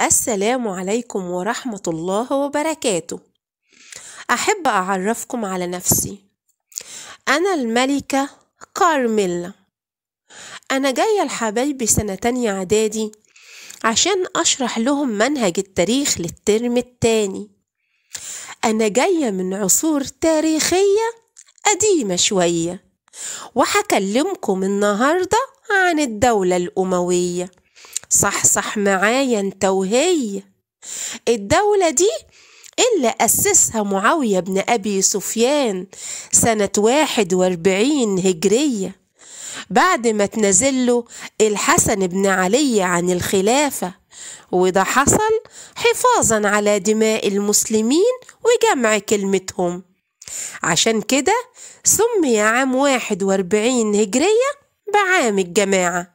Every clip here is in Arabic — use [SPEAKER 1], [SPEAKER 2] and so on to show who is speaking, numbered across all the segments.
[SPEAKER 1] السلام عليكم ورحمة الله وبركاته أحب أعرفكم على نفسي أنا الملكة كارميلا أنا جاية لحبايبي سنة تانية إعدادي عشان أشرح لهم منهج التاريخ للترم التاني أنا جاية من عصور تاريخية قديمة شوية وهكلمكم النهاردة عن الدولة الأموية صحصح معايا انت وهي الدولة دي اللي أسسها معاوية بن أبي سفيان سنة واحد واربعين هجرية بعد ما تنزله الحسن بن علي عن الخلافة وده حصل حفاظا على دماء المسلمين وجمع كلمتهم عشان كده سمي عام واحد واربعين هجرية بعام الجماعة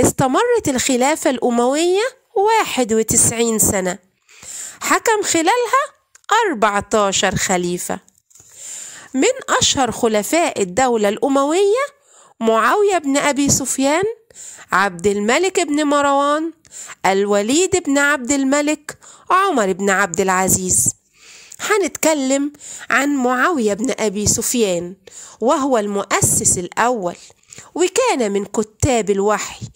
[SPEAKER 1] استمرت الخلافة الأموية 91 سنة حكم خلالها 14 خليفة من أشهر خلفاء الدولة الأموية معاوية بن أبي سفيان عبد الملك بن مروان الوليد بن عبد الملك عمر بن عبد العزيز هنتكلم عن معاوية بن أبي سفيان وهو المؤسس الأول وكان من كتاب الوحي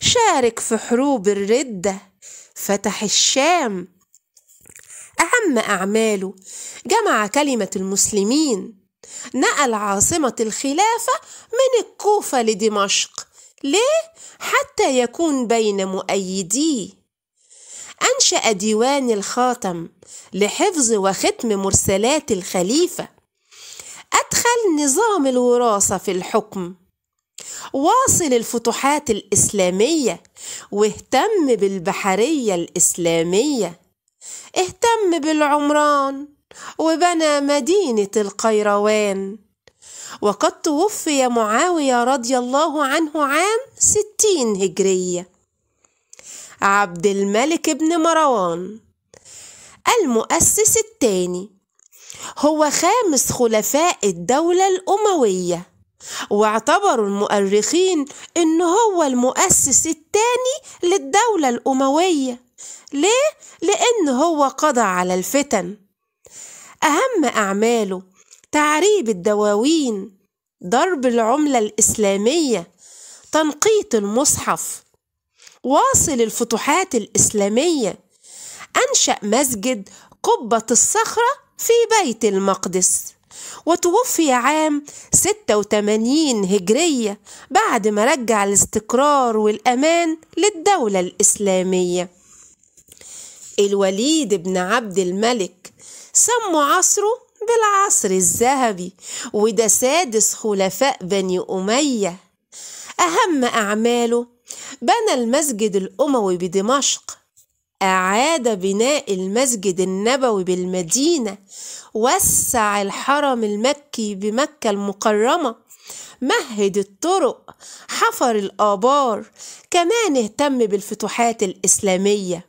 [SPEAKER 1] شارك في حروب الردة فتح الشام أهم أعماله جمع كلمة المسلمين نقل عاصمة الخلافة من الكوفة لدمشق ليه؟ حتى يكون بين مؤيديه أنشأ ديوان الخاتم لحفظ وختم مرسلات الخليفة أدخل نظام الوراثة في الحكم واصل الفتوحات الإسلامية واهتم بالبحرية الإسلامية اهتم بالعمران وبنى مدينة القيروان وقد توفي معاوية رضي الله عنه عام ستين هجرية عبد الملك بن مروان المؤسس الثاني هو خامس خلفاء الدولة الأموية واعتبروا المؤرخين إن هو المؤسس الثاني للدولة الأموية ليه؟ لأن هو قضى على الفتن أهم أعماله تعريب الدواوين ضرب العملة الإسلامية تنقيط المصحف واصل الفتوحات الإسلامية أنشأ مسجد قبة الصخرة في بيت المقدس وتوفي عام 86 هجرية بعد ما رجع الاستقرار والأمان للدولة الإسلامية الوليد بن عبد الملك سموا عصره بالعصر الذهبي وده سادس خلفاء بني أمية أهم أعماله بنى المسجد الأموي بدمشق أعاد بناء المسجد النبوي بالمدينة وسع الحرم المكي بمكة المكرمة مهد الطرق حفر الآبار كمان اهتم بالفتوحات الإسلامية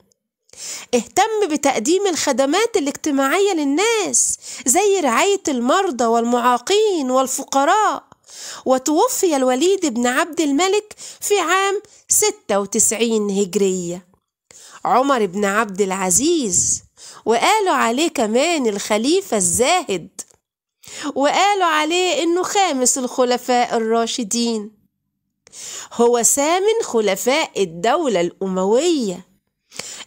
[SPEAKER 1] اهتم بتقديم الخدمات الاجتماعية للناس زي رعاية المرضى والمعاقين والفقراء وتوفي الوليد بن عبد الملك في عام 96 هجرية عمر بن عبد العزيز وقالوا عليه كمان الخليفة الزاهد وقالوا عليه إنه خامس الخلفاء الراشدين هو سامن خلفاء الدولة الأموية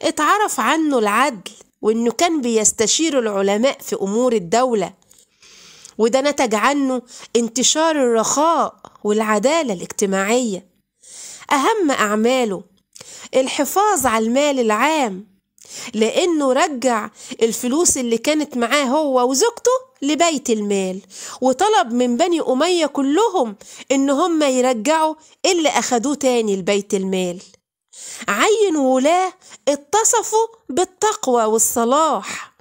[SPEAKER 1] اتعرف عنه العدل وإنه كان بيستشير العلماء في أمور الدولة وده نتج عنه انتشار الرخاء والعدالة الاجتماعية أهم أعماله الحفاظ على المال العام لأنه رجع الفلوس اللي كانت معاه هو وزوجته لبيت المال وطلب من بني أمية كلهم إن هم يرجعوا اللي أخدوه تاني لبيت المال عين ولاه اتصفوا بالتقوى والصلاح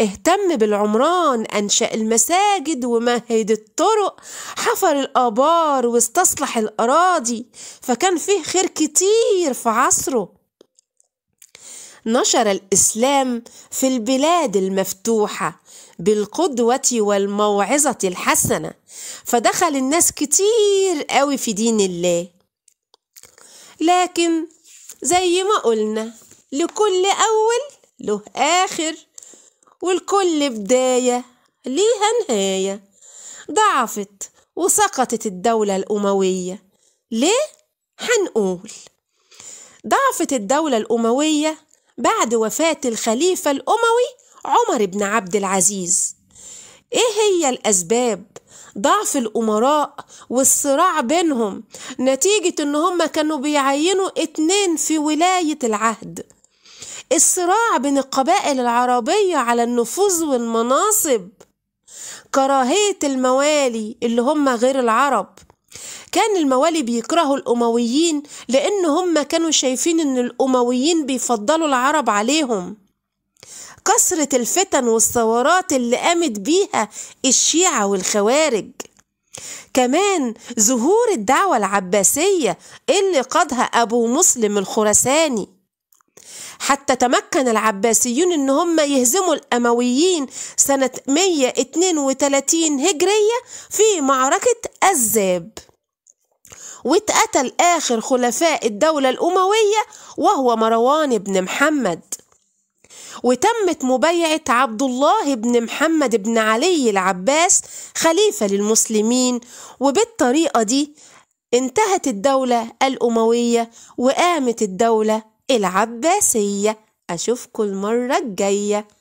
[SPEAKER 1] اهتم بالعمران أنشأ المساجد ومهد الطرق حفر الآبار واستصلح الأراضي فكان فيه خير كتير في عصره نشر الإسلام في البلاد المفتوحة بالقدوة والموعظة الحسنة فدخل الناس كتير قوي في دين الله لكن زي ما قلنا لكل أول له آخر والكل بداية ليها نهاية ضعفت وسقطت الدولة الأموية ليه؟ هنقول ضعفت الدولة الأموية بعد وفاة الخليفة الأموي عمر بن عبد العزيز إيه هي الأسباب ضعف الأمراء والصراع بينهم نتيجة إن هم كانوا بيعينوا اتنين في ولاية العهد الصراع بين القبائل العربية على النفوذ والمناصب كراهية الموالي اللي هم غير العرب كان الموالي بيكرهوا الأمويين لأن هم كانوا شايفين أن الأمويين بيفضلوا العرب عليهم كثرة الفتن والثورات اللي قامت بيها الشيعة والخوارج كمان ظهور الدعوة العباسية اللي قادها أبو مسلم الخرساني حتى تمكن العباسيون ان هم يهزموا الامويين سنة 132 هجرية في معركة الزاب واتقتل آخر خلفاء الدولة الأموية وهو مروان بن محمد وتمت مبايعة عبد الله بن محمد بن علي العباس خليفة للمسلمين وبالطريقة دي انتهت الدولة الأموية وقامت الدولة العباسية أشوفكوا المرة الجاية